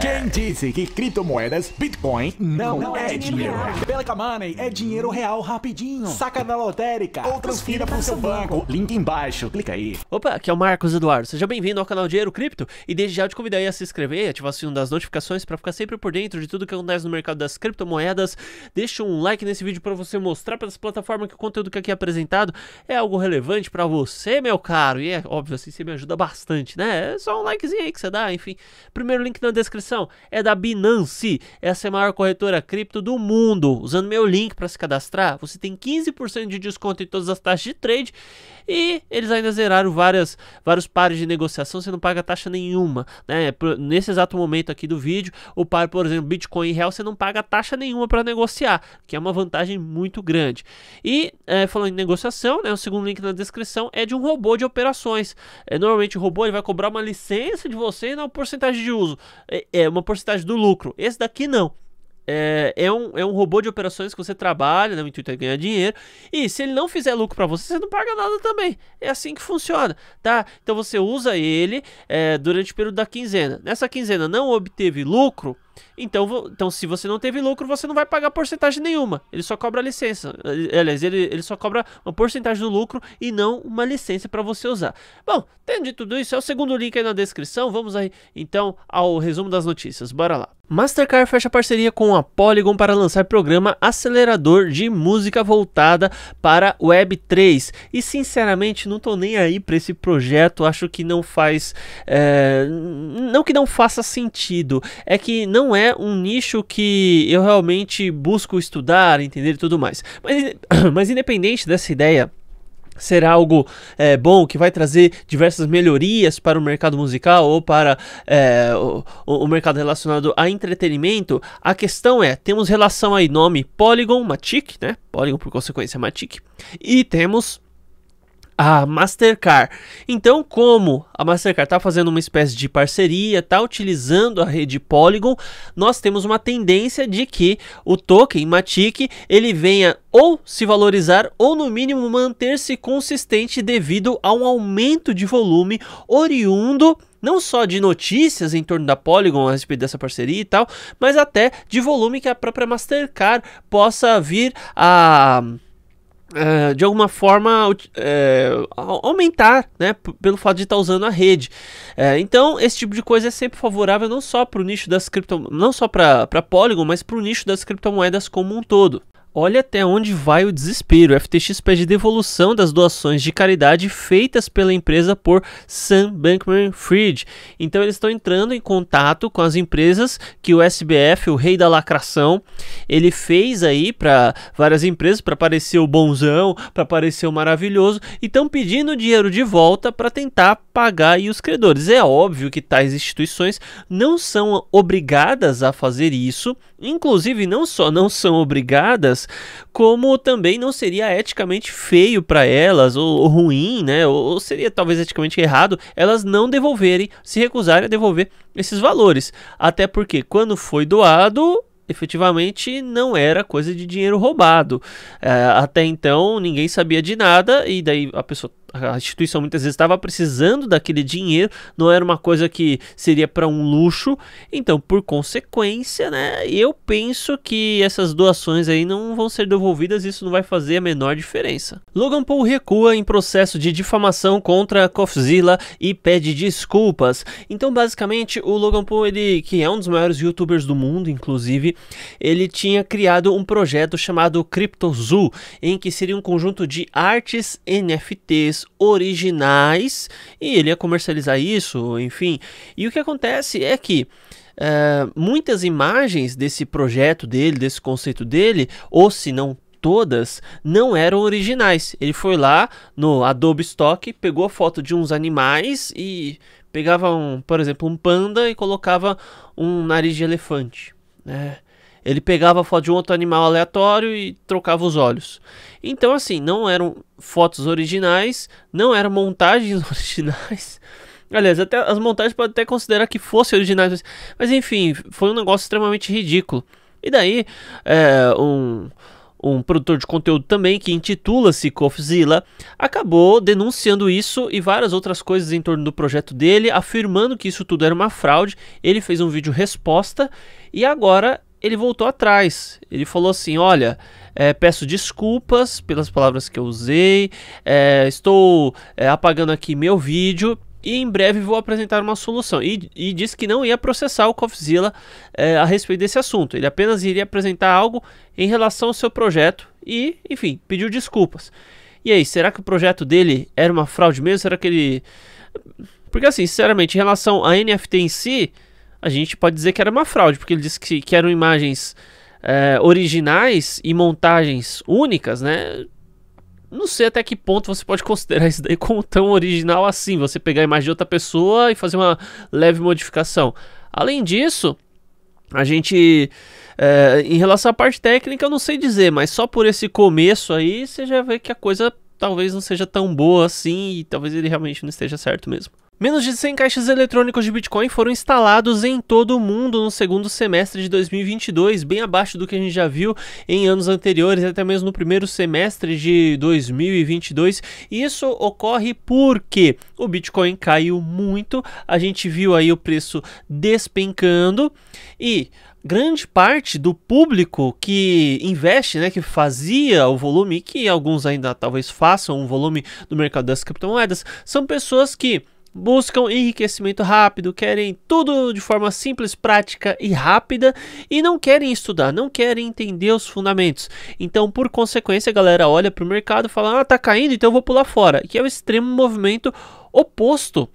Quem disse que criptomoedas, Bitcoin, não, não é, é dinheiro? dinheiro. Pelica Money é dinheiro real rapidinho. Saca da lotérica ou transfira para o seu banco. banco. Link embaixo, clica aí. Opa, aqui é o Marcos Eduardo. Seja bem-vindo ao canal Dinheiro Cripto. E desde já te convido aí a se inscrever e ativar o sininho das notificações para ficar sempre por dentro de tudo que acontece no mercado das criptomoedas. Deixa um like nesse vídeo para você mostrar para as plataformas que o conteúdo que aqui é apresentado é algo relevante para você, meu caro. E é óbvio, assim você me ajuda bastante, né? É só um likezinho aí que você dá, enfim. Primeiro link na descrição é da Binance. Essa é a maior corretora cripto do mundo. Usando meu link para se cadastrar, você tem 15% de desconto em todas as taxas de trade. E eles ainda zeraram várias, vários pares de negociação, você não paga taxa nenhuma. Né? É nesse exato momento aqui do vídeo, o par, por exemplo, Bitcoin e Real, você não paga taxa nenhuma para negociar, que é uma vantagem muito grande. E é, falando em negociação, né, o segundo link na descrição é de um robô de operações. É, normalmente o robô ele vai cobrar uma licença de você e não por porcentagem de uso, é, é uma porcentagem do lucro. Esse daqui não. É, é, um, é um robô de operações que você trabalha, né, o intuito é ganhar dinheiro. E se ele não fizer lucro para você, você não paga nada também. É assim que funciona, tá? Então você usa ele é, durante o período da quinzena. Nessa quinzena não obteve lucro, então, então, se você não teve lucro, você não vai pagar porcentagem nenhuma. Ele só cobra licença. Aliás, ele, ele só cobra uma porcentagem do lucro e não uma licença para você usar. Bom, tendo de tudo isso, é o segundo link aí na descrição. Vamos aí, então, ao resumo das notícias. Bora lá. Mastercard fecha parceria com a Polygon para lançar programa acelerador de música voltada para Web3. E sinceramente, não tô nem aí para esse projeto. Acho que não faz. É... Não que não faça sentido. É que não não é um nicho que eu realmente busco estudar, entender e tudo mais. Mas, mas independente dessa ideia ser algo é, bom que vai trazer diversas melhorias para o mercado musical ou para é, o, o, mercado relacionado a entretenimento. A questão é, temos relação aí nome Polygon, Matic, né? Polygon por consequência Matic, e temos a Mastercard. Então, como a Mastercard está fazendo uma espécie de parceria, está utilizando a rede Polygon, nós temos uma tendência de que o token Matic ele venha ou se valorizar ou no mínimo manter-se consistente devido a um aumento de volume oriundo não só de notícias em torno da Polygon a respeito dessa parceria e tal, mas até de volume que a própria Mastercard possa vir a eh, de alguma forma eh, aumentar, né, pelo fato de estar tá usando a rede. Eh, então esse tipo de coisa é sempre favorável não só para o nicho das cripto, não só para Polygon, mas para o nicho das criptomoedas como um todo. Olha até onde vai o desespero. O FTX pede devolução das doações de caridade feitas pela empresa por Sam Bankman-Fried. Então eles estão entrando em contato com as empresas que o SBF, o rei da lacração, ele fez aí para várias empresas para parecer o bonzão, para parecer o maravilhoso, e estão pedindo dinheiro de volta para tentar pagar e os credores. É óbvio que tais instituições não são obrigadas a fazer isso, inclusive não só não são obrigadas como também não seria eticamente feio para elas, ou, ou, ruim, né? Ou, ou seria talvez eticamente errado elas não devolverem, se recusarem a devolver esses valores. Até porque quando foi doado, efetivamente não era coisa de dinheiro roubado. É, até então ninguém sabia de nada e daí a pessoa a instituição muitas vezes estava precisando daquele dinheiro, não era uma coisa que seria para um luxo. Então, por consequência, né, eu penso que essas doações aí não vão ser devolvidas, isso não vai fazer a menor diferença. Logan Paul recua em processo de difamação contra Kofzilla e pede desculpas. Então, basicamente, o Logan Paul, ele que é um dos maiores youtubers do mundo, inclusive, ele tinha criado um projeto chamado CryptoZoo, em que seria um conjunto de artes NFTs originais e ele ia comercializar isso, enfim. E o que acontece é que uh, muitas imagens desse projeto dele, desse conceito dele, ou se não todas não eram originais. Ele foi lá no Adobe Stock, pegou a foto de uns animais e pegava, um, por exemplo, um panda e colocava um nariz de elefante. Né? Ele pegava a foto de um outro animal aleatório e trocava os olhos. Então, assim, não eram fotos originais, não eram montagens originais. Aliás, até as montagens podem até considerar que fossem originais, mas, mas enfim, foi um negócio extremamente ridículo. E daí, é, um, um produtor de conteúdo também, que intitula-se Kofzilla, acabou denunciando isso e várias outras coisas em torno do projeto dele, afirmando que isso tudo era uma fraude. Ele fez um vídeo resposta e agora ele voltou atrás. Ele falou assim: Olha, é, peço desculpas pelas palavras que eu usei, é, estou é, apagando aqui meu vídeo e em breve vou apresentar uma solução. E, e disse que não ia processar o Coffzilla a respeito desse assunto, ele apenas iria apresentar algo em relação ao seu projeto e, enfim, pediu desculpas. E aí, será que o projeto dele era uma fraude mesmo? Será que ele. Porque assim, sinceramente, em relação a NFT em si a gente pode dizer que era uma fraude, porque ele disse que, que eram imagens é, originais e montagens únicas, né? Não sei até que ponto você pode considerar isso daí como tão original assim, você pegar a imagem de outra pessoa e fazer uma leve modificação. Além disso, a gente. É, em relação à parte técnica, eu não sei dizer, mas só por esse começo aí você já vê que a coisa talvez não seja tão boa assim e talvez ele realmente não esteja certo mesmo. Menos de 100 caixas eletrônicos de Bitcoin foram instalados em todo o mundo no segundo semestre de 2022, bem abaixo do que a gente já viu em anos anteriores, até mesmo no primeiro semestre de 2022. E isso ocorre porque o Bitcoin caiu muito, a gente viu aí o preço despencando e grande parte do público que investe, né, que fazia o volume, que alguns ainda talvez façam um volume do mercado das criptomoedas, são pessoas que buscam enriquecimento rápido, querem tudo de forma simples, prática e rápida e não querem estudar, não querem entender os fundamentos. Então, por consequência, a galera olha para o mercado e fala: "Ah, tá caindo, então eu vou pular fora", que é o extremo movimento oposto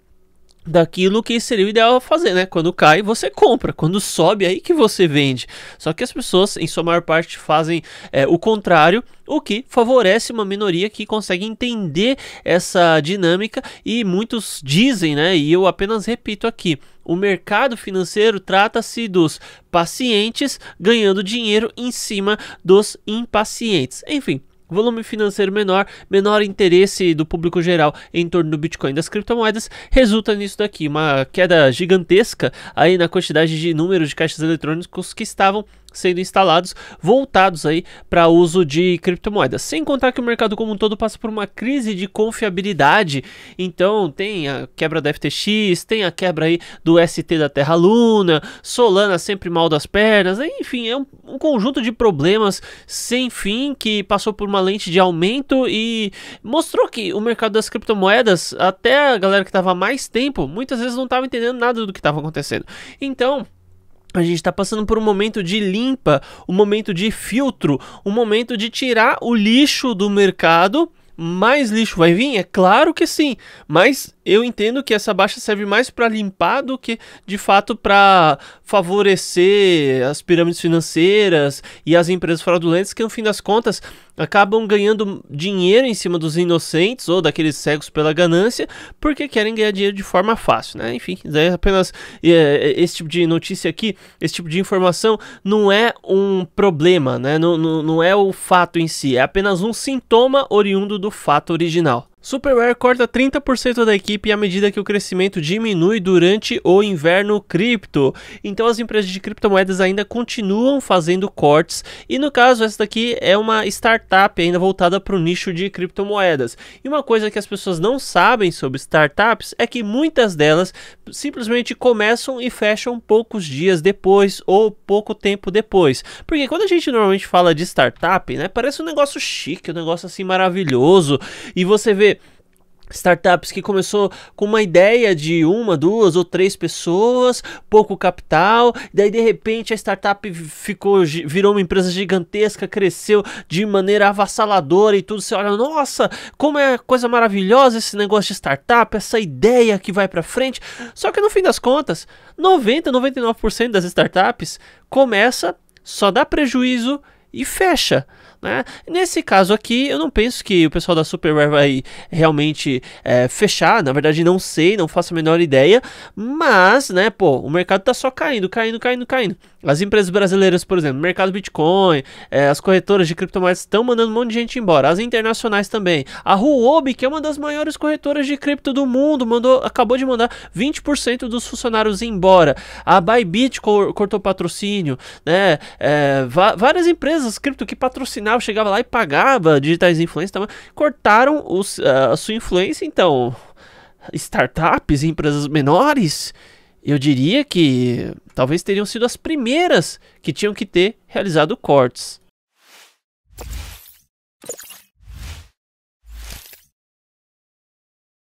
daquilo que seria o ideal fazer, né? Quando cai, você compra, quando sobe, é aí que você vende. Só que as pessoas, em sua maior parte, fazem é, o contrário, o que favorece uma minoria que consegue entender essa dinâmica e muitos dizem, né? E eu apenas repito aqui. O mercado financeiro trata-se dos pacientes ganhando dinheiro em cima dos impacientes. Enfim, volume financeiro menor, menor interesse do público geral em torno do Bitcoin e das criptomoedas, resulta nisso daqui, uma queda gigantesca aí na quantidade de números de caixas eletrônicos que estavam sendo instalados, voltados aí para uso de criptomoedas. Sem contar que o mercado como um todo passa por uma crise de confiabilidade. Então, tem a quebra da FTX, tem a quebra aí do ST da Terra Luna, Solana sempre mal das pernas, né? enfim, é um, um conjunto de problemas sem fim que passou por uma lente de aumento e mostrou que o mercado das criptomoedas, até a galera que estava mais tempo, muitas vezes não estava entendendo nada do que estava acontecendo. Então, a gente está passando por um momento de limpa, um momento de filtro, um momento de tirar o lixo do mercado. Mais lixo vai vir? É claro que sim, mas eu entendo que essa baixa serve mais para limpar do que de fato para favorecer as pirâmides financeiras e as empresas fraudulentas que no fim das contas acabam ganhando dinheiro em cima dos inocentes ou daqueles cegos pela ganância porque querem ganhar dinheiro de forma fácil, né? Enfim, é apenas é, é, esse tipo de notícia aqui, esse tipo de informação não é um problema, né? Não, não, não é o fato em si, é apenas um sintoma oriundo do fato original. Superware corta 30% da equipe à medida que o crescimento diminui durante o inverno cripto. Então as empresas de criptomoedas ainda continuam fazendo cortes e no caso essa daqui é uma startup ainda voltada para o nicho de criptomoedas. E uma coisa que as pessoas não sabem sobre startups é que muitas delas simplesmente começam e fecham poucos dias depois ou pouco tempo depois. Porque quando a gente normalmente fala de startup, né, parece um negócio chique, um negócio assim maravilhoso e você vê startups que começou com uma ideia de uma, duas ou três pessoas, pouco capital, daí de repente a startup ficou virou uma empresa gigantesca, cresceu de maneira avassaladora e tudo, você olha, nossa, como é coisa maravilhosa esse negócio de startup, essa ideia que vai para frente. Só que no fim das contas, 90, 99% das startups começa, só dá prejuízo e fecha. Né? Nesse caso aqui, eu não penso que o pessoal da Superware vai realmente é, fechar. Na verdade, não sei, não faço a menor ideia. Mas, né, pô, o mercado tá só caindo, caindo, caindo, caindo. As empresas brasileiras, por exemplo, mercado Bitcoin, é, as corretoras de criptomoedas estão mandando um monte de gente embora. As internacionais também. A Huobi, que é uma das maiores corretoras de cripto do mundo, mandou, acabou de mandar 20% dos funcionários embora. A Bybit cortou patrocínio, né? É, várias empresas cripto que patrocinaram chegava lá e pagava digitais influência Tava... Cortaram os, ah, a sua influência, então. Startups, empresas menores, eu diria que talvez teriam sido as primeiras que tinham que ter realizado cortes.